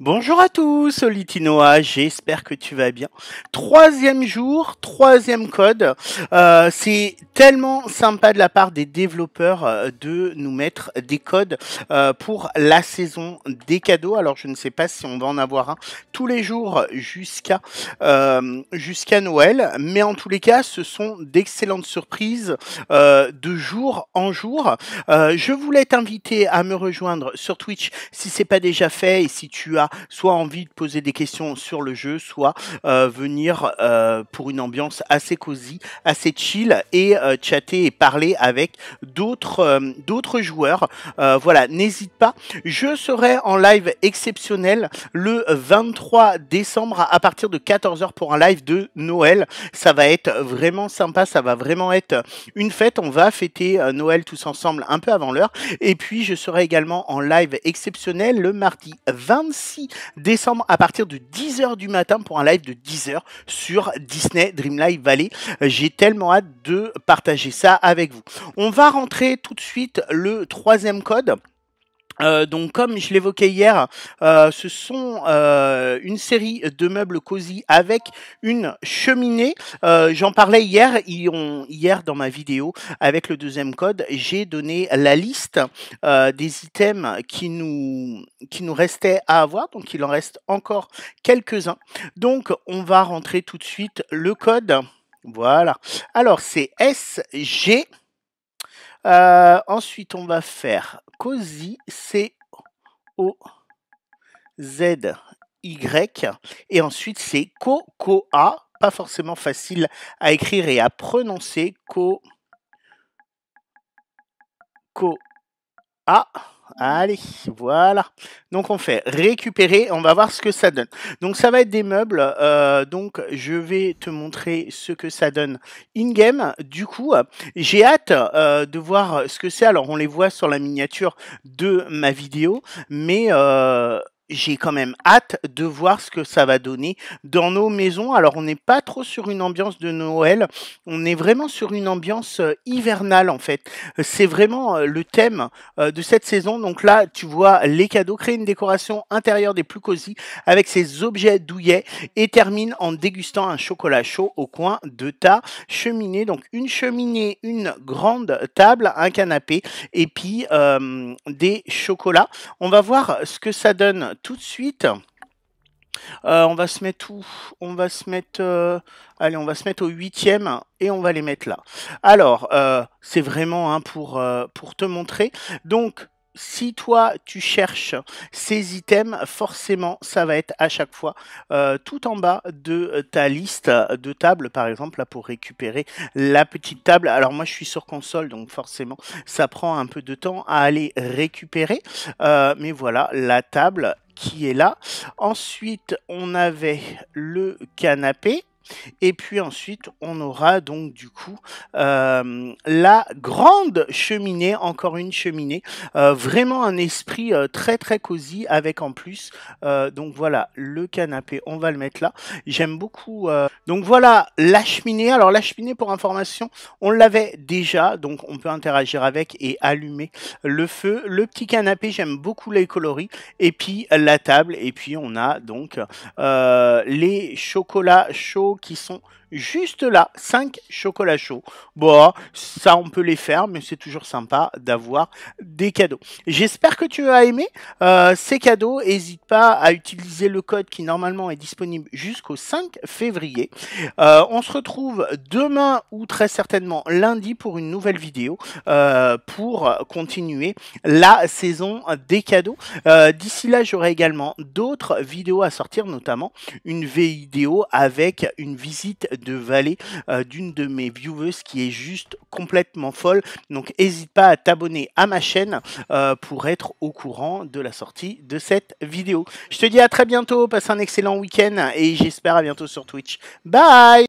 Bonjour à tous, Olitinoa. j'espère que tu vas bien. Troisième jour, troisième code. Euh, c'est tellement sympa de la part des développeurs euh, de nous mettre des codes euh, pour la saison des cadeaux. Alors je ne sais pas si on va en avoir un tous les jours jusqu'à jusqu'à Noël, mais en tous les cas, ce sont d'excellentes surprises de jour en jour. je voulais t'inviter à me rejoindre sur Twitch si c'est pas déjà fait et si tu as soit envie de poser des questions sur le jeu, soit euh, venir euh, pour une ambiance assez cosy, assez chill et euh, chatter et parler avec d'autres d'autres joueurs. voilà, n'hésite pas. Je serai en live exceptionnel le 23 décembre à partir de 14h pour un live de Noël. Ça va être vraiment sympa, ça va vraiment être une fête. On va fêter Noël tous ensemble un peu avant l'heure. Et puis je serai également en live exceptionnel le mardi 26 décembre à partir de 10h du matin pour un live de 10h sur Disney Dream Live Valley. Euh, j'ai tellement hâte de partager ça avec vous. On va rentrer tout de suite le troisième code. Euh, donc, comme je l'évoquais hier, euh, ce sont euh, une série de meubles cosy avec une cheminée. J'en parlais hier, hier dans ma vidéo avec le deuxième code, j'ai donné la liste des items qui nous qui nous restaient à avoir. Donc, il en reste encore quelques uns. Donc, on va rentrer tout de suite le code. Voilà. Alors, c'est SG. ensuite, on va faire Cozy, C-O-Z-Y. Et ensuite, c'est co-co-a, pas forcément facile à écrire et à prononcer. Co. Co. A. Allez, voilà. Donc on fait récupérer, on va voir ce que ça donne. Donc ça va être des meubles. Euh, donc je vais te montrer ce que ça donne in-game. Du coup, j'ai hâte euh, de voir ce que c'est. Alors on les voit sur la miniature de ma vidéo, mais... Euh, j'ai quand même hâte de voir ce que ça va donner dans nos maisons. Alors on n'est pas trop sur une ambiance de Noël, on est vraiment sur une ambiance euh, hivernale en fait. C'est vraiment euh, le thème euh, de cette saison. Donc là, tu vois les cadeaux, créer une décoration intérieure des plus cosy avec ces objets douillets et termine en dégustant un chocolat chaud au coin de ta cheminée. Donc une cheminée, une grande table, un canapé et puis des chocolats. On va voir ce que ça donne tout de suite. Euh, on va se mettre où On va se mettre. Euh, allez, on va se mettre au huitième et on va les mettre là. Alors, euh, c'est vraiment hein, pour, pour te montrer. Donc, si toi tu cherches ces items, forcément ça va être à chaque fois tout en bas de ta liste de tables, par exemple, là pour récupérer la petite table. Alors moi je suis sur console, donc forcément ça prend un peu de temps à aller récupérer. mais voilà, la table qui est là. Ensuite, on avait le canapé et puis ensuite, on aura donc du coup euh, la grande cheminée, encore une cheminée, euh, vraiment un esprit euh, très très cosy avec en plus, donc voilà, le canapé, on va le mettre là. J'aime beaucoup. donc voilà, la cheminée. Alors la cheminée, pour information, on l'avait déjà, donc on peut interagir avec et allumer le feu. Le petit canapé, j'aime beaucoup les coloris. Et puis la table, et puis on a donc les chocolats chauds qui sont juste là, 5 chocolats chauds. Bon, ça on peut les faire, mais c'est toujours sympa d'avoir des cadeaux. J'espère que tu as aimé euh, ces cadeaux. N'hésite pas à utiliser le code qui normalement est disponible jusqu'au 5 février. Euh, on se retrouve demain ou très certainement lundi pour une nouvelle vidéo euh, pour continuer la saison des cadeaux. D'ici là, j'aurai également d'autres vidéos à sortir, notamment une vidéo avec une visite de Valley euh, d'une de mes viewers qui est juste complètement folle. Donc n'hésite pas à t'abonner à ma chaîne euh, pour être au courant de la sortie de cette vidéo. Je te dis à très bientôt, passe un excellent week-end et j'espère à bientôt sur Twitch. Bye